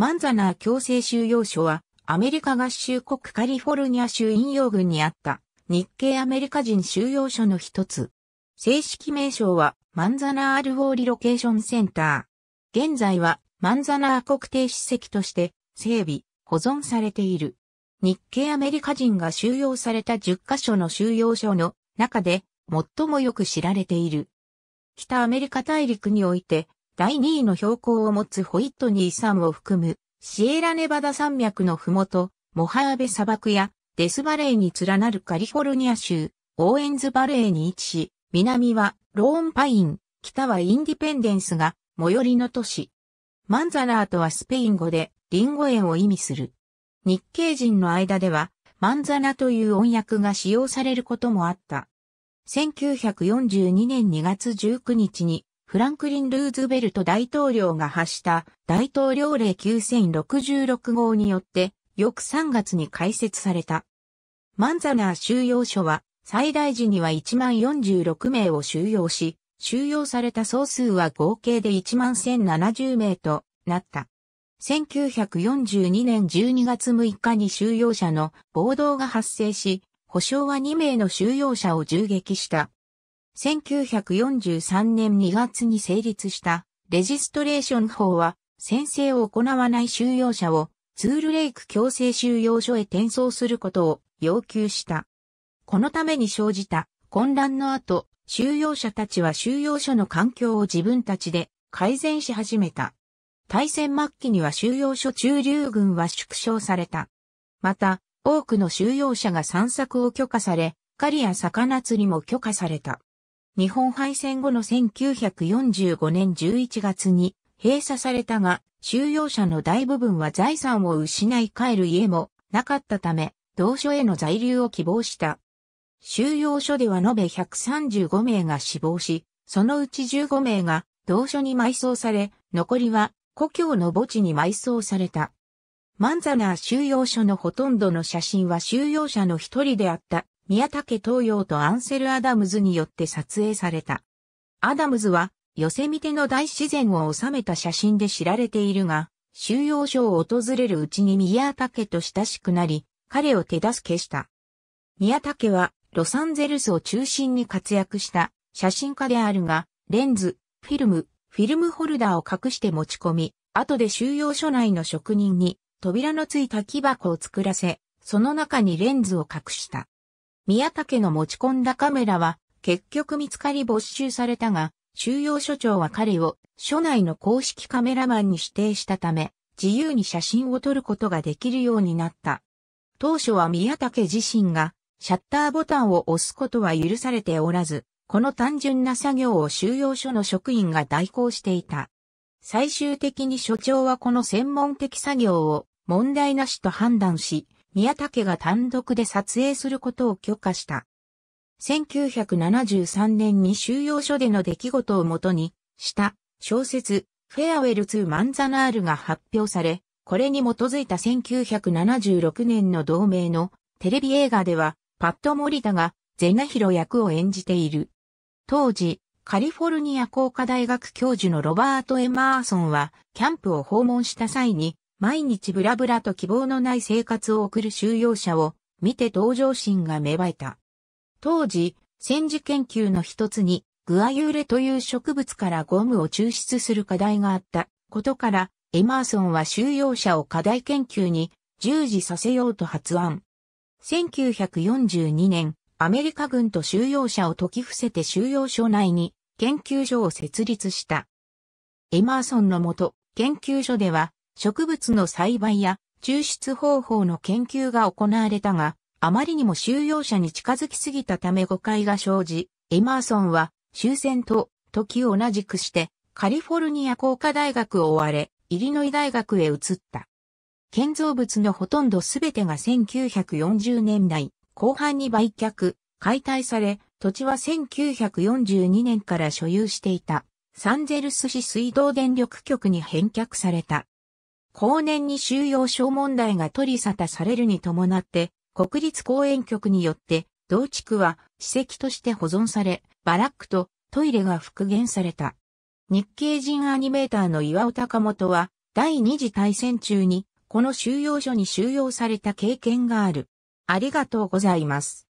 マンザナー強制収容所は、アメリカ合衆国カリフォルニア州引用群にあった日系アメリカ人収容所の一つ。正式名称はマンザナー・アルウォーリロケーションセンター。現在はマンザナー国定史跡として整備、保存されている。日系アメリカ人が収容された10カ所の収容所の中で最もよく知られている。北アメリカ大陸において第2位の標高を持つホイットニー山を含む、シエラネバダ山脈のふもと、モハーベ砂漠やデスバレーに連なるカリフォルニア州、オーエンズバレーに位置し、南はローンパイン、北はインディペンデンスが最寄りの都市。マンザナーとはスペイン語でリンゴ園を意味する。日系人の間ではマンザナという音訳が使用されることもあった。1942年2月19日にフランクリン・ルーズベルト大統領が発した大統領令9066号によって翌3月に開設された。マンザナー収容所は最大時には1万46名を収容し、収容された総数は合計で1万1070名となった。1942年12月6日に収容者の暴動が発生し、保証は2名の収容者を銃撃した。1943年2月に成立したレジストレーション法は、宣誓を行わない収容者をツールレイク強制収容所へ転送することを要求した。このために生じた混乱の後、収容者たちは収容所の環境を自分たちで改善し始めた。大戦末期には収容所中流軍は縮小された。また、多くの収容者が散策を許可され、狩りや魚釣りも許可された。日本敗戦後の1945年11月に閉鎖されたが、収容者の大部分は財産を失い帰る家もなかったため、同所への在留を希望した。収容所では延べ135名が死亡し、そのうち15名が同所に埋葬され、残りは故郷の墓地に埋葬された。マンザナー収容所のほとんどの写真は収容者の一人であった宮武東洋とアンセル・アダムズによって撮影された。アダムズは、寄せ見ての大自然を収めた写真で知られているが、収容所を訪れるうちに宮武と親しくなり、彼を手助けした。宮武は、ロサンゼルスを中心に活躍した写真家であるが、レンズ、フィルム、フィルムホルダーを隠して持ち込み、後で収容所内の職人に扉のついた木箱を作らせ、その中にレンズを隠した。宮武の持ち込んだカメラは、結局見つかり没収されたが、収容所長は彼を署内の公式カメラマンに指定したため、自由に写真を撮ることができるようになった。当初は宮武自身がシャッターボタンを押すことは許されておらず、この単純な作業を収容所の職員が代行していた。最終的に所長はこの専門的作業を問題なしと判断し、宮武が単独で撮影することを許可した。1973年に収容所での出来事をもとにした小説フェアウェル2マンザナールが発表され、これに基づいた1976年の同名のテレビ映画ではパッド・リタがゼナヒロ役を演じている。当時、カリフォルニア工科大学教授のロバート・エマーソンはキャンプを訪問した際に毎日ブラブラと希望のない生活を送る収容者を見て同情心が芽生えた。当時、戦時研究の一つに、グアユーレという植物からゴムを抽出する課題があったことから、エマーソンは収容者を課題研究に従事させようと発案。1942年、アメリカ軍と収容者を解き伏せて収容所内に研究所を設立した。エマーソンのもと、研究所では植物の栽培や抽出方法の研究が行われたが、あまりにも収容者に近づきすぎたため誤解が生じ、エマーソンは終戦と時を同じくしてカリフォルニア工科大学を追われ、イリノイ大学へ移った。建造物のほとんどすべてが1940年代後半に売却、解体され、土地は1942年から所有していたサンゼルス市水道電力局に返却された。後年に収容所問題が取り沙汰されるに伴って、国立公園局によって、同地区は史跡として保存され、バラックとトイレが復元された。日系人アニメーターの岩尾隆元は、第二次大戦中に、この収容所に収容された経験がある。ありがとうございます。